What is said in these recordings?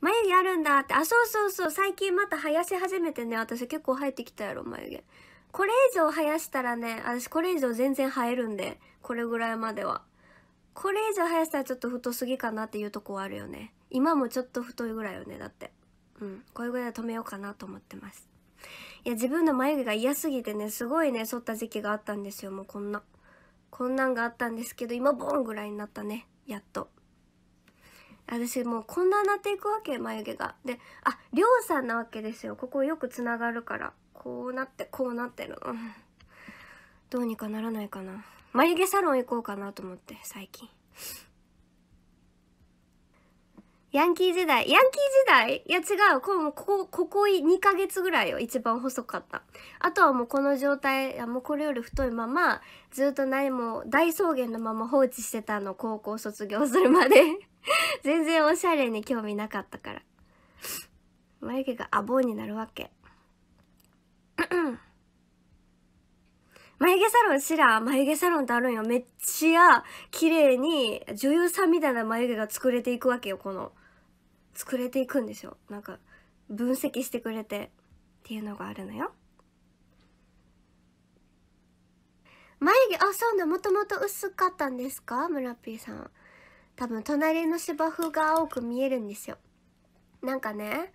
眉毛あるんだって、あ、そうそうそう、最近また生やし始めてね、私結構生えてきたやろ、眉毛。これ以上生やしたらね、私これ以上全然生えるんで、これぐらいまでは。これ以上生やしたらちょっと太すぎかなっていうとこはあるよね。今もちょっと太いぐらいよね、だって。うん、これぐらいで止めようかなと思ってます。いや、自分の眉毛が嫌すぎてね、すごいね、剃った時期があったんですよ、もうこんな。こんなんがあったんですけど、今ボンぐらいになったね、やっと。私もうこんなになっていくわけ眉毛がでありょうさんなわけですよここよくつながるからこうなってこうなってるの どうにかならないかな眉毛サロン行こうかなと思って最近ヤンキー時代。ヤンキー時代いや違う。このここ、ここ2ヶ月ぐらいよ。一番細かった。あとはもうこの状態、もうこれより太いまま、ずっと何も大草原のまま放置してたの。高校卒業するまで 全然おシャレに興味なかったから。眉毛がアボになるわけ。眉毛サロン知らん眉毛サロンってあるんよ。めっちゃ綺麗に女優さんみたいな眉毛が作れていくわけよ、この。作れていくんですよなんか分析してくれてっていうのがあるのよ眉毛あそうなもともと薄かったんですか村ラピーさん多分隣の芝生が青く見えるんですよなんかね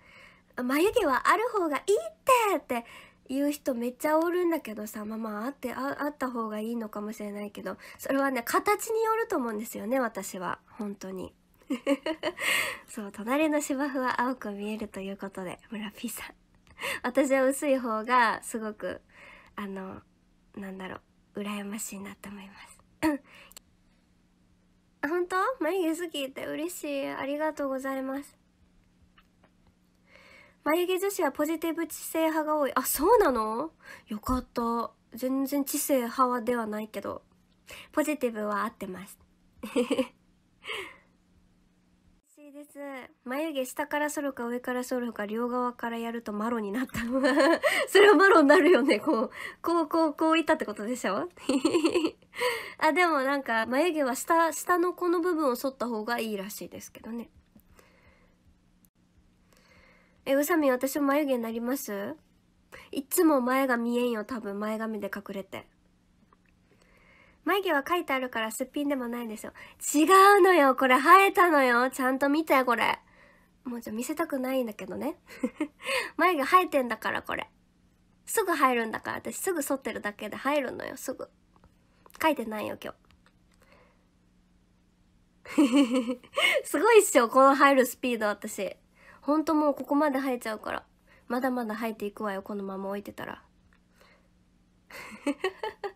眉毛はある方がいいってって言う人めっちゃおるんだけどさまあまああってああった方がいいのかもしれないけどそれはね形によると思うんですよね私は本当に そう隣の芝生は青く見えるということで村 P さん私は薄い方がすごくあのなんだろう羨ましいなと思います 本当眉毛好きって嬉しいありがとうございます眉毛女子はポジティブ知性派が多いあそうなのよかった全然知性派ではないけどポジティブは合ってますです眉毛下から剃るか上から剃るか両側からやるとマロになった それはマロになるよねこうこうこうこういったってことでしょ あでもなんか眉毛は下下のこの部分を剃った方がいいらしいですけどねえ宇佐美私も眉毛になりますいつも前が見えんよ多分前髪で隠れて眉毛は書いてあるからすっぴんでもないんですよ。違うのよこれ生えたのよちゃんと見てこれ。もうじゃ見せたくないんだけどね。眉毛生えてんだからこれ。すぐ入るんだから私すぐ剃ってるだけで入るのよすぐ。書いてないよ今日。すごいっしょこの入るスピード私。ほんともうここまで生えちゃうから。まだまだ生えていくわよこのまま置いてたら。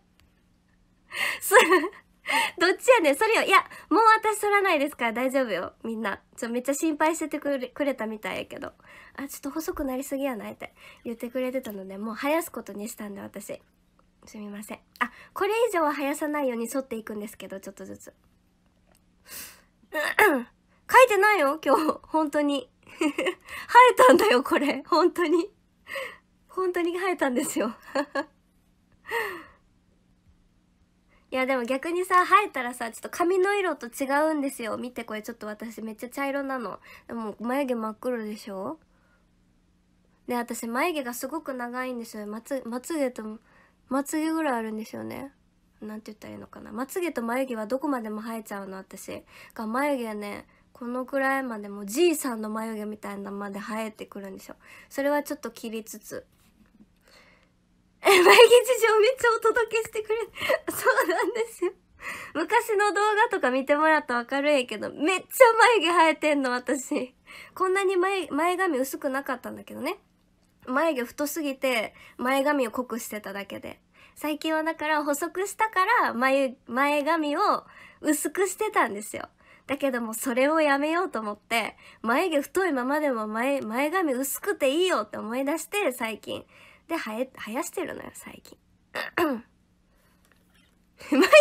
ちやねんそれよいやもう私剃らないですから大丈夫よみんなちょめっちゃ心配しててくれくれたみたいやけどあちょっと細くなりすぎやないって言ってくれてたのでもう生やすことにしたんで私すみませんあこれ以上は生やさないように剃っていくんですけどちょっとずつ 書いてないよ今日本当に 生えたんだよこれ本当に本当に生えたんですよ いやでも逆にさ生えたらさちょっと髪の色と違うんですよ見てこれちょっと私めっちゃ茶色なのでも眉毛真っ黒でしょで私眉毛がすごく長いんですよまつまつげとまつ毛ぐらいあるんですよねなんて言ったらいいのかなまつ毛と眉毛はどこまでも生えちゃうの私が眉毛ねこのくらいまでもじいさんの眉毛みたいなまで生えてくるんですよそれはちょっと切りつつえ、毎日情熱をお届けしてくれ そうなんですよ昔の動画とか見てもらったらわかるんやけど、めっちゃ眉毛生えてんの、私。こんなに前、前髪薄くなかったんだけどね。眉毛太すぎて、前髪を濃くしてただけで。最近はだから細くしたから眉、前髪を薄くしてたんですよ。だけどもそれをやめようと思って、眉毛太いままでも前、前髪薄くていいよって思い出して、最近。で生え生やしてるのよ最近 眉毛って何回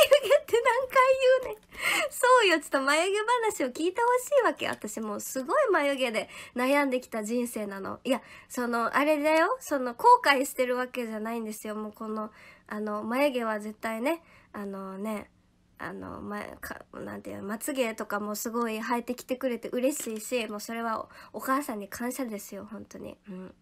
言うねそうよちょっと眉毛話を聞いてほしいわけ私もうすごい眉毛で悩んできた人生なのいやそのあれだよその後悔してるわけじゃないんですよもうこのあの眉毛は絶対ねあのねあの前かなんていうまつげとかもすごい生えてきてくれて嬉しいしもうそれはお母さんに感謝ですよ本当にうん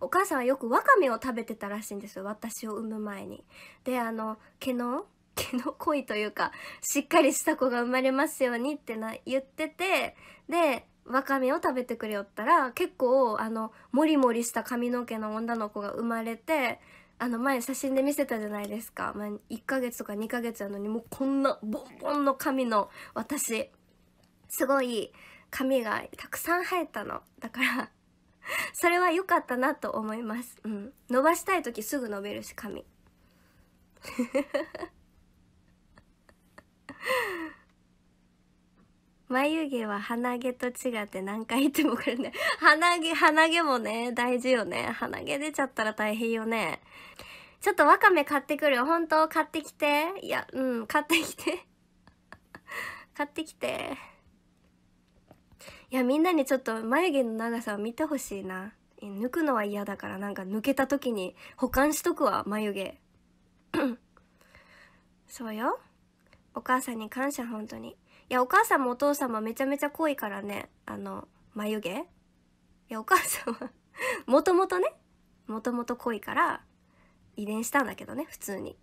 お母さんはよくわかめを食べてたらしいんですよ私を産む前にであの毛の 毛の濃いというかしっかりした子が生まれますようにってな言っててでわかめを食べてくれよったら結構あのモリモリした髪の毛の女の子が生まれてあの前写真で見せたじゃないですか、まあ、1ヶ月とか2ヶ月なのにもうこんなボンボンの髪の私すごい髪がたくさん生えたのだから それは良かったなと思います、うん、伸ばしたい時すぐ伸びるし髪 眉毛は鼻毛と違って何回言ってもこれね鼻毛鼻毛もね大事よね鼻毛出ちゃったら大変よねちょっとわかめ買ってくるよ本当買ってきていやうん買ってきて買ってきて。いやみんなにちょっと眉毛の長さを見てほしいな抜くのは嫌だからなんか抜けた時に保管しとくわ眉毛 そうよお母さんに感謝本当にいやお母さんもお父様めちゃめちゃ濃いからねあの眉毛いやお母さんは もともとねもともと濃いから遺伝したんだけどね普通に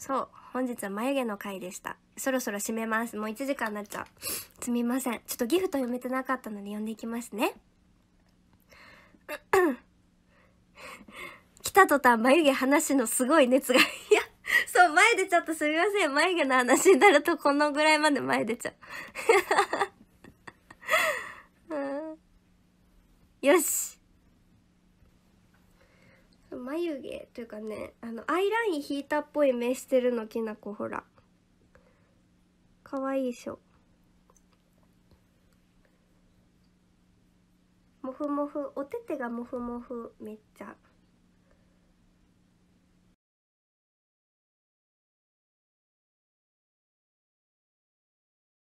そう本日は眉毛の回でしたそろそろ締めますもう1時間になっちゃうすみませんちょっとギフト読めてなかったので読んでいきますね来た途端眉毛話のすごい熱がいやそう前出ちゃったすみません眉毛の話になるとこのぐらいまで前出ちゃう よし眉毛というかねあのアイライン引いたっぽい目してるのきなこほらかわいいしょもふもふおててがもふもふめっちゃ。